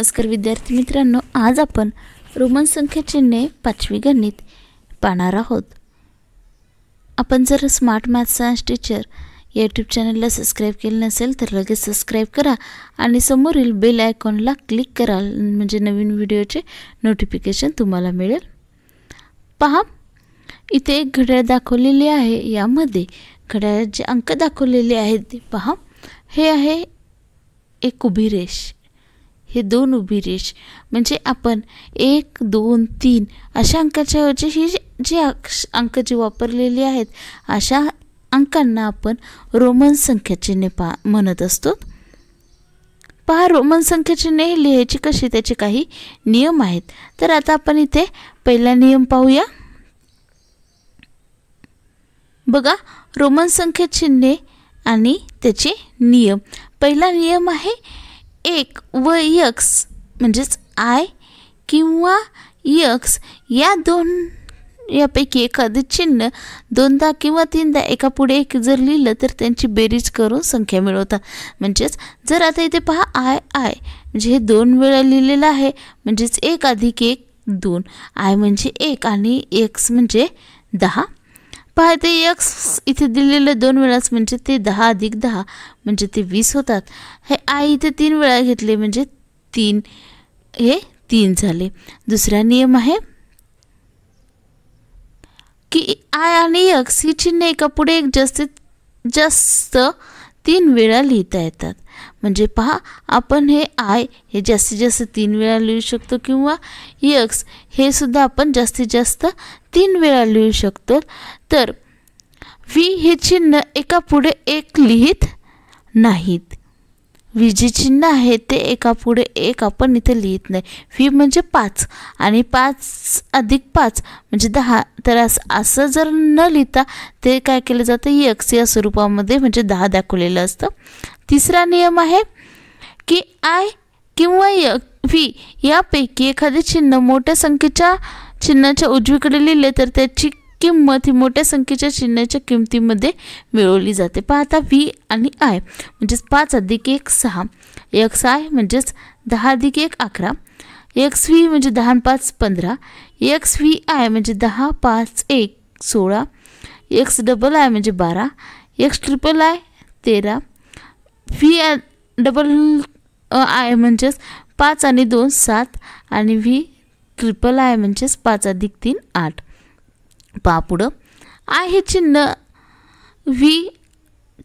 नमस्कार विद्यार्थी मित्रांनो आज आपण रोमन संख्या चिन्हे पाचवी गणित पाहणार आहोत आपण जर स्मार्ट मॅथ सायन्स टीचर या यूट्यूब चॅनलला सबस्क्राईब केलं नसेल तर लगेच सबस्क्राईब करा आणि समोरील बेल आयकॉनला क्लिक करा म्हणजे नवीन व्हिडिओचे नोटिफिकेशन तुम्हाला मिळेल पहा इथे एक घड्याळ दाखवलेली आहे यामध्ये घड्याळ जे अंक दाखवलेले आहेत ते पहा हे आहे एक उभी रेष हे दोन उभी रेष म्हणजे आपण एक दोन तीन अशा अंकाच्या ऐवजी ही जे अंक जे वापरलेली आहेत अशा अंकांना आपण रोमन संख्याचिन्हे पा म्हणत असतो पहा रोमन संख्या हे लिहायची कशी त्याचे काही नियम आहेत तर आता आपण इथे पहिला नियम पाहूया बघा रोमन संख्या संख्याचिन्हे आणि त्याचे नियम पहिला नियम आहे एक व यक्स म्हणजेच आय किंवा यक्स या दोन यापैकी एखादं चिन्ह दोनदा किंवा तीनदा एका पुढे एक जर लिहिलं तर त्यांची बेरीज करून संख्या मिळवतात म्हणजेच जर आता इथे पहा आय आय म्हणजे हे दोन वेळा लिहिलेलं आहे म्हणजेच एक अधिक एक दोन आय म्हणजे एक आणि एक्स म्हणजे दहा पाहते यक्स इथे दिलेले दोन वेळाच म्हणजे ते दहा अधिक दहा म्हणजे ते वीस होतात हे आय इथे तीन वेळा घेतले म्हणजे तीन हे तीन झाले दुसरा नियम आहे की आय आणि यक्स ही चिन्ह एका पुढे एक जास्तीत जास्त तीन वेळा लिहिता येतात म्हणजे पहा आपण हे आय हे जास्तीत जास्त तीन वेळा लिहू शकतो किंवा यक्स हे सुद्धा आपण जास्तीत जास्त तीन वेळा लिहू शकतो तर व्ही हे चिन्ह एका पुढे एक लिहित नाहीत व्ही जे चिन्ह आहे ते एका पुढे एक आपण इथे लिहित नाही व्ही म्हणजे पाच आणि पाच अधिक पाच म्हणजे दहा तर असं जर न लिहिता ते काय केलं जातं यक्स या स्वरूपामध्ये म्हणजे दहा दाखवलेलं असतं तिसरा नियम आहे की आय किंवा य व्ही यापैकी एखादे चिन्ह मोठ्या संख्येच्या चिन्हाच्या उजवीकडे लिहिले तर त्याची किंमत ही मोठ्या संख्येच्या चिन्हाच्या किमतीमध्ये मिळवली जाते पाहता व्ही आणि आय म्हणजेच पाच अधिक एक सहा एक्स आय म्हणजेच दहा अधिक एक अकरा एक्स व्ही म्हणजे दहा पाच पंधरा एक्स व्ही आय म्हणजे दहा पाच एक सोळा एक्स डबल आय म्हणजे बारा एक्स ट्रिपल आय तेरा व्ही डबल आय म्हणजेच पाच आणि दोन सात आणि व्ही ट्रिपल आय म्हणजेच पाच अधिक तीन आठ पहा पुढं आय हे चिन्ह व्ही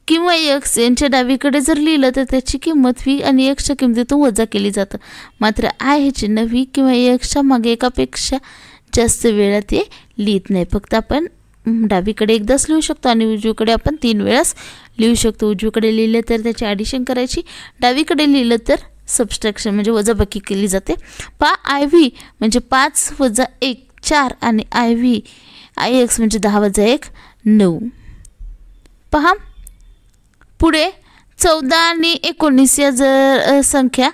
किंवा एक्स यांच्या डावीकडे जर लिहिलं तर त्याची किंमत व्ही आणि एक्सच्या किमतीतून वजा केली जातं मात्र आय हे चिन्ह व्ही किंवा एक्सच्या मागे एकापेक्षा जास्त वेळा ते लिहित नाही फक्त आपण डावीकडे एकदाच लिहू शकतो आणि उजवीकडे आपण तीन वेळास लिहू शकतो उजवीकडे लिहिलं तर त्याची ॲडिशन करायची डावीकडे लिहिलं तर सबस्ट्रॅक्शन म्हणजे वजाबाकी केली जाते पा आय व्ही म्हणजे पाच वजा एक चार आणि आय व्ही आय एक्स म्हणजे दहा वजा एक नऊ पहा पुढे चौदा आणि एकोणीस या जर संख्या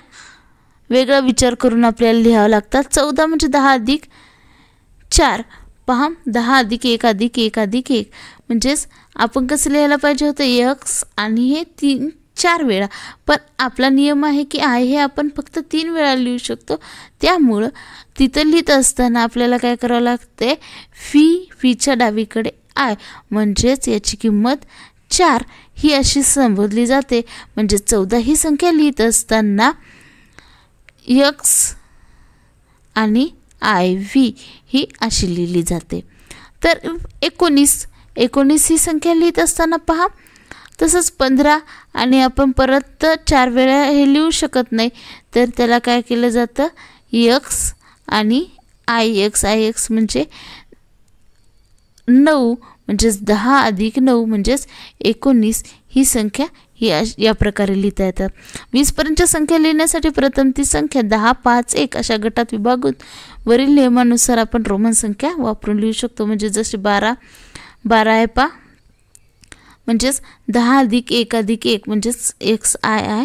वेगळा विचार करून आपल्याला लिहावं लागतात चौदा म्हणजे दहा अधिक चार पहा दहा अधिक एक अधिक एक अधिक एक म्हणजेच आपण कसं लिहायला पाहिजे होतं यक्स आणि हे तीन चार वेळा पण आपला नियम आहे की आय हे आपण फक्त तीन वेळा लिहू शकतो त्यामुळं तिथं लिहित असताना आपल्याला काय करावं लागते फी फीच्या डावीकडे आय म्हणजेच याची किंमत चार ही अशी संबोधली जाते म्हणजे चौदा ही संख्या लिहित असताना यक्स आणि आय व्ही ही अशी लिहिली जाते तर एकोणीस एकोणीस ही संख्या लिहित असताना पहा तसंच पंधरा आणि आपण परत चार वेळा हे लिहू शकत नाही तर त्याला काय केलं जातं यक्स आणि आय एक्स आय एक्स म्हणजे नऊ म्हणजेच दहा अधिक नऊ म्हणजेच एकोणीस ही संख्या या या प्रकारे लिहिता येतात वीसपर्यंतच्या संख्या लिहिण्यासाठी प्रथम ती संख्या दहा पाच एक अशा गटात विभागून वरील नियमानुसार आपण रोमन संख्या वापरून लिहू शकतो म्हणजे जसे बारा बारा आहे पा म्हणजेच दहा अधिक एक अधिक एक म्हणजेच एक्स आय आय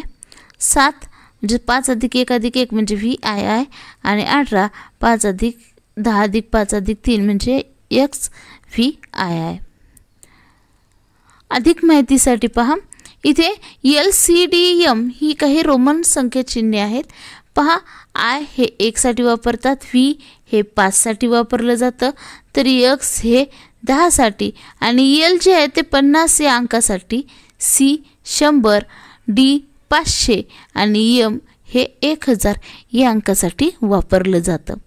सात म्हणजे पाच अधिक एक अधिक एक म्हणजे व्ही आय आय आणि अठरा पाच अधिक दहा अधिक पाच अधिक तीन म्हणजे एक्स व्ही आय आय अधिक माहितीसाठी पहा इथे एल सी डी एम ही काही रोमन चिन्हे आहेत पहा आय हे एकसाठी वापरतात व्ही हे पाचसाठी वापरलं जातं तर यक्स हे दहासाठी आणि एल जे आहे ते पन्नास या अंकासाठी सी शंभर डी पाचशे आणि यम हे एक हजार या अंकासाठी वापरलं जातं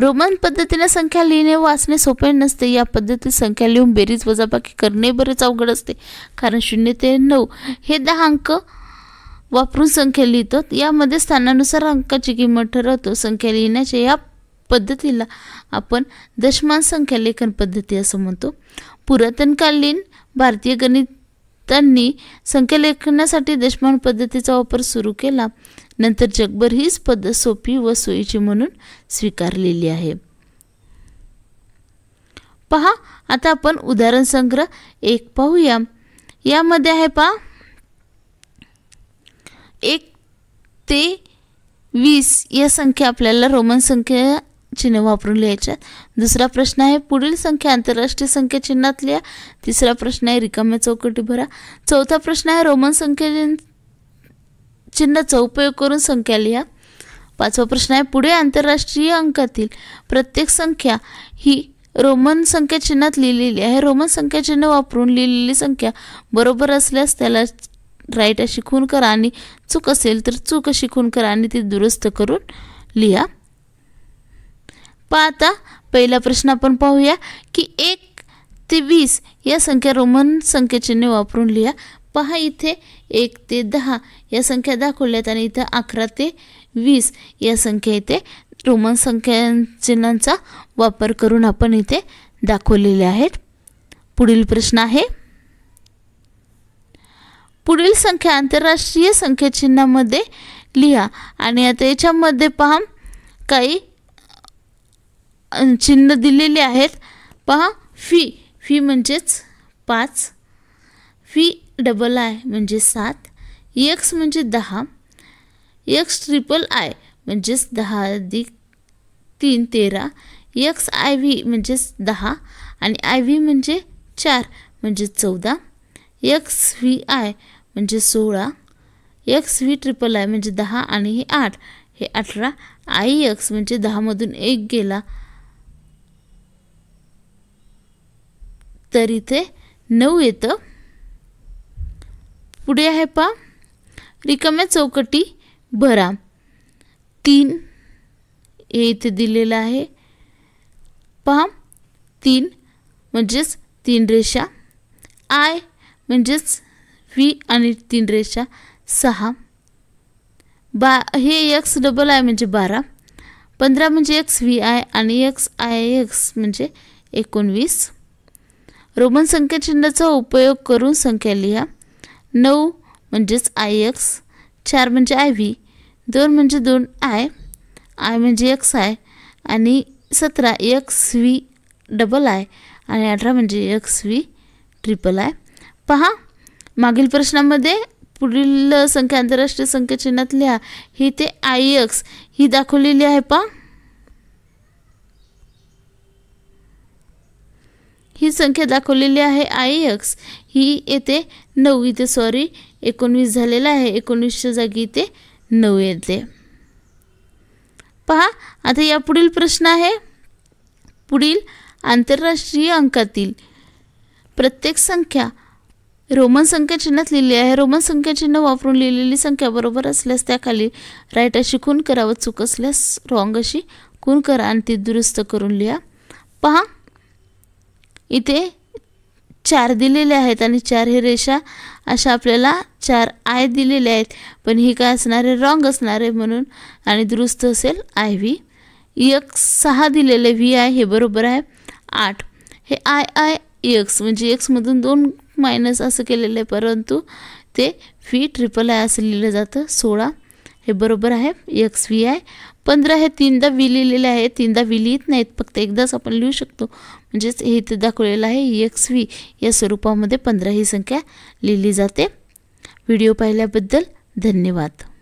रोमन पद्धतीने संख्या लिहिणे वाचणे सोपे नसते या पद्धतीत संख्या लिहून बेरीज वजाबाकी करणे बरेच अवघड असते कारण शून्य ते नऊ हे दहा अंक वापरून संख्या लिहितो यामध्ये स्थानानुसार अंकाची किंमत ठरवतो संख्या लिहिण्याच्या या पद्धतीला आपण दशमान संख्या लेखन पद्धती असं म्हणतो पुरातनकालीन भारतीय गणित त्यांनी संख्यालेखनासाठी देशमान पद्धतीचा वापर सुरू केला नंतर जगभर हीच पद्धत सोपी व सोयीची म्हणून स्वीकारलेली आहे पहा आता आपण उदाहरण संग्रह एक पाहूया यामध्ये आहे पहा एक ते वीस या संख्या आपल्याला रोमन संख्या चिन्ह वापरून लिहायच्यात दुसरा प्रश्न आहे पुढील संख्या आंतरराष्ट्रीय संख्या लिहा तिसरा प्रश्न आहे रिकाम्या चौकटी भरा चौथा प्रश्न आहे रोमन संख्या चिन्हाचा उपयोग करून संख्या लिहा पाचवा प्रश्न आहे पुढे आंतरराष्ट्रीय अंकातील प्रत्येक संख्या ही रोमन संख्या चिन्हात लिहिलेली आहे रोमन संख्या चिन्ह वापरून लिहिलेली संख्या बरोबर असल्यास त्याला राईट अशी खून करा आणि चूक असेल तर चूक अशी खून करा आणि ती दुरुस्त करून लिहा आता पहिला प्रश्न आपण पाहूया की एक ते वीस या संख्या रोमन संख्येचिन्ह वापरून लिहा पहा इथे एक ते दहा या संख्या दाखवल्यात आणि इथं अकरा ते वीस या संख्या इथे रोमन संख्याचिन्हांचा वापर करून आपण इथे दाखवलेले आहेत पुढील प्रश्न आहे पुढील संख्या आंतरराष्ट्रीय संख्याचिन्हामध्ये लिहा आणि आता याच्यामध्ये पहा काही चिन्ह दिलेले आहेत पहा फी फी म्हणजेच पाच फी डबल आय म्हणजे सात एक्स म्हणजे दहा एक्स ट्रिपल आय म्हणजेच दहा अधिक तीन तेरा एक्स आय व्ही म्हणजेच दहा आणि आय व्ही म्हणजे चार म्हणजे चौदा एक्स व्ही आय म्हणजे सोळा एक्स व्ही ट्रिपल आय म्हणजे दहा आणि हे आठ हे अठरा आय एक्स म्हणजे दहामधून एक गेला तर इथे नऊ येतं पुढे आहे पा रिकाम्या चौकटी भरा तीन हे इथे दिलेलं आहे पहा तीन म्हणजेच तीन रेषा आय म्हणजेच व्ही आणि तीन रेषा सहा बा हे एक्स डबल आय म्हणजे बारा पंधरा म्हणजे एक्स व्ही आय आणि एक्स आय एक्स म्हणजे एकोणवीस रोमन संख्याचिन्हाचा उपयोग करून संख्या लिहा नऊ म्हणजेच आय एक्स चार म्हणजे आय व्ही दोन म्हणजे दोन आय आय म्हणजे एक्स आय आणि सतरा एक्स व्ही डबल आय आणि अठरा म्हणजे एक्स व्ही ट्रिपल आय पहा मागील प्रश्नामध्ये पुढील संख्या आंतरराष्ट्रीय संख्याचिन्हात लिहा ही ते आय एक्स ही दाखवलेली आहे पहा ही संख्या दाखवलेली आहे आय एक्स ही येते नऊ इथे सॉरी एकोणवीस झालेला आहे एकोणवीसच्या जागी इथे नऊ येते पहा आता या पुढील प्रश्न आहे पुढील आंतरराष्ट्रीय अंकातील प्रत्येक संख्या रोमन संख्या चिन्हात लिहिली आहे रोमन संख्या चिन्ह वापरून लिहिलेली संख्या बरोबर असल्यास त्याखाली राईट अशी खून व चूक असल्यास रॉंग अशी खून करा आणि ती दुरुस्त करून लिहा पहा इथे चार दिलेले आहेत आणि चार हे रेषा अशा आपल्याला चार आय दिलेले आहेत पण ही काय असणार आहे रॉंग असणार आहे म्हणून आणि दुरुस्त असेल आय व्ही एक सहा दिलेले व्ही आय हे बरोबर आहे आठ हे आय आय एक्स म्हणजे एक्समधून दोन मायनस असं केलेलं आहे परंतु ते व्ही ट्रिपल आय असं लिहिलं जातं सोळा हे बरोबर आहे एक्स व्ही आय पंधरा हे तीनदा वी लिहिलेले आहे तीनदा वी लिहित नाहीत फक्त एकदाच आपण लिहू शकतो म्हणजेच हे इथे दाखवलेलं आहे एक्स व्ही या स्वरूपामध्ये पंधरा ही संख्या लिहिली जाते व्हिडिओ पाहिल्याबद्दल धन्यवाद